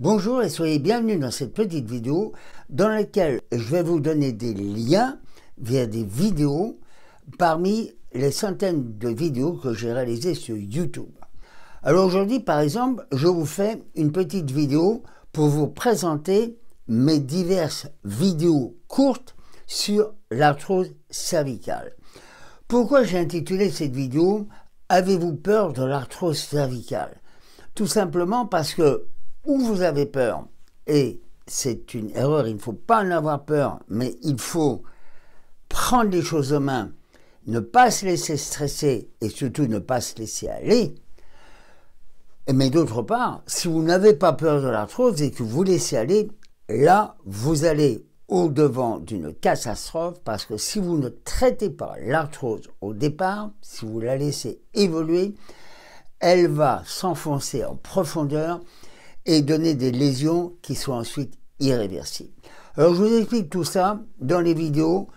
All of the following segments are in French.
Bonjour et soyez bienvenus dans cette petite vidéo dans laquelle je vais vous donner des liens via des vidéos parmi les centaines de vidéos que j'ai réalisées sur YouTube. Alors aujourd'hui par exemple, je vous fais une petite vidéo pour vous présenter mes diverses vidéos courtes sur l'arthrose cervicale. Pourquoi j'ai intitulé cette vidéo Avez-vous peur de l'arthrose cervicale Tout simplement parce que où vous avez peur, et c'est une erreur, il ne faut pas en avoir peur, mais il faut prendre les choses en main, ne pas se laisser stresser et surtout ne pas se laisser aller. Mais d'autre part, si vous n'avez pas peur de l'arthrose et que vous laissez aller, là, vous allez au-devant d'une catastrophe parce que si vous ne traitez pas l'arthrose au départ, si vous la laissez évoluer, elle va s'enfoncer en profondeur et donner des lésions qui soient ensuite irréversibles. Alors je vous explique tout ça dans les vidéos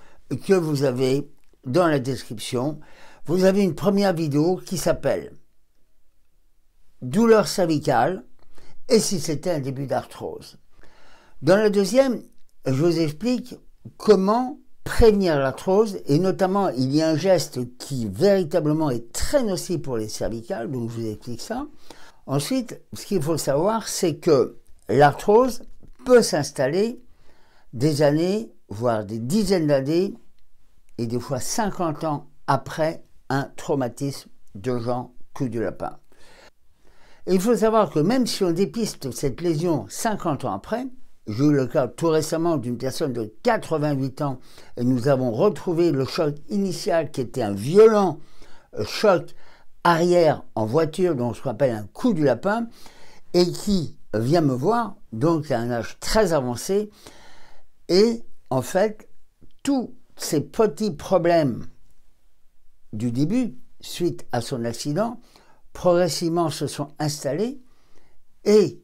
que vous avez dans la description. Vous avez une première vidéo qui s'appelle Douleur cervicale et si c'était un début d'arthrose. Dans la deuxième, je vous explique comment prévenir l'arthrose et notamment il y a un geste qui véritablement est très nocif pour les cervicales, donc je vous explique ça. Ensuite, ce qu'il faut savoir, c'est que l'arthrose peut s'installer des années, voire des dizaines d'années, et des fois 50 ans après un traumatisme de genre coup du lapin. il faut savoir que même si on dépiste cette lésion 50 ans après, j'ai eu le cas tout récemment d'une personne de 88 ans et nous avons retrouvé le choc initial qui était un violent euh, choc arrière en voiture, dont se rappelle un coup du lapin, et qui vient me voir, donc à un âge très avancé, et en fait, tous ces petits problèmes du début, suite à son accident, progressivement se sont installés, et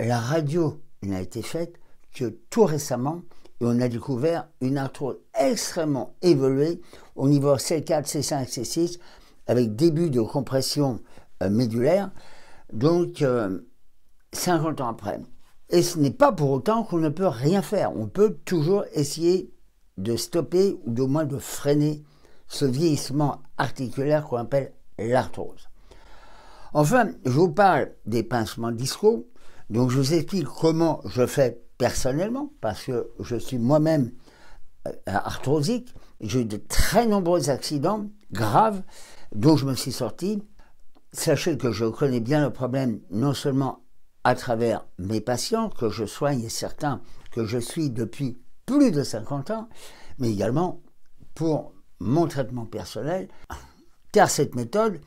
la radio n'a été faite que tout récemment, et on a découvert une arthrose extrêmement évoluée au niveau C4, C5, C6, avec début de compression euh, médulaire, donc 50 euh, ans après. Et ce n'est pas pour autant qu'on ne peut rien faire. On peut toujours essayer de stopper ou du moins de freiner ce vieillissement articulaire qu'on appelle l'arthrose. Enfin, je vous parle des pincements disco. donc je vous explique comment je fais personnellement, parce que je suis moi-même euh, arthrosique, j'ai eu de très nombreux accidents graves dont je me suis sorti, sachez que je connais bien le problème non seulement à travers mes patients que je soigne et certains que je suis depuis plus de 50 ans, mais également pour mon traitement personnel, car cette méthode,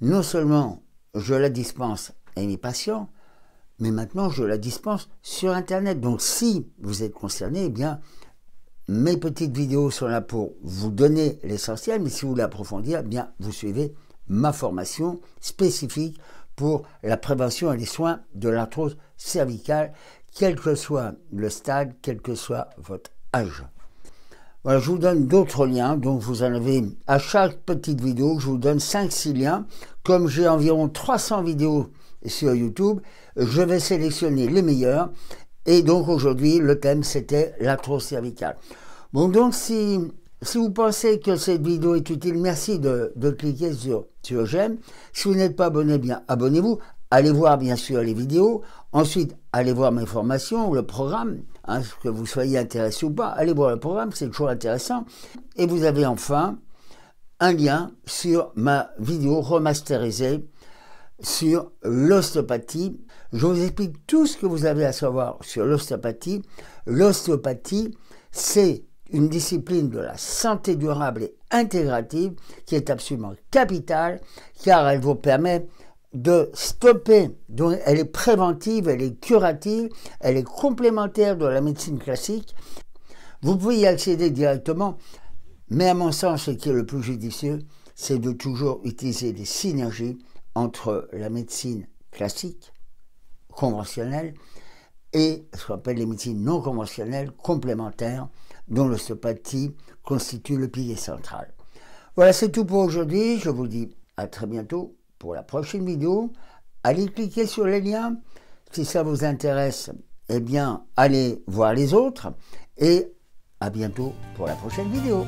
non seulement je la dispense à mes patients, mais maintenant je la dispense sur Internet. Donc si vous êtes concerné, eh bien, mes petites vidéos sont là pour vous donner l'essentiel, mais si vous voulez approfondir, eh bien, vous suivez ma formation spécifique pour la prévention et les soins de l'arthrose cervicale, quel que soit le stade, quel que soit votre âge. Voilà, je vous donne d'autres liens, donc vous en avez à chaque petite vidéo, je vous donne 5-6 liens. Comme j'ai environ 300 vidéos sur YouTube, je vais sélectionner les meilleurs et donc aujourd'hui, le thème c'était l'arthrose cervicale. Bon, donc si, si vous pensez que cette vidéo est utile, merci de, cliquer sur, sur j'aime. Si vous n'êtes pas abonné, bien abonnez-vous. Allez voir bien sûr les vidéos. Ensuite, allez voir mes formations, le programme, hein, que vous soyez intéressé ou pas. Allez voir le programme, c'est toujours intéressant. Et vous avez enfin un lien sur ma vidéo remasterisée sur l'ostéopathie je vous explique tout ce que vous avez à savoir sur l'ostéopathie. L'ostéopathie, c'est une discipline de la santé durable et intégrative qui est absolument capitale car elle vous permet de stopper, donc elle est préventive, elle est curative, elle est complémentaire de la médecine classique. Vous pouvez y accéder directement, mais à mon sens, ce qui est le plus judicieux, c'est de toujours utiliser des synergies entre la médecine classique conventionnelles et ce qu'on appelle les médecines non conventionnelles complémentaires dont l'ostéopathie constitue le pilier central. Voilà, c'est tout pour aujourd'hui. Je vous dis à très bientôt pour la prochaine vidéo. Allez cliquer sur les liens. Si ça vous intéresse, eh bien, allez voir les autres. Et à bientôt pour la prochaine vidéo.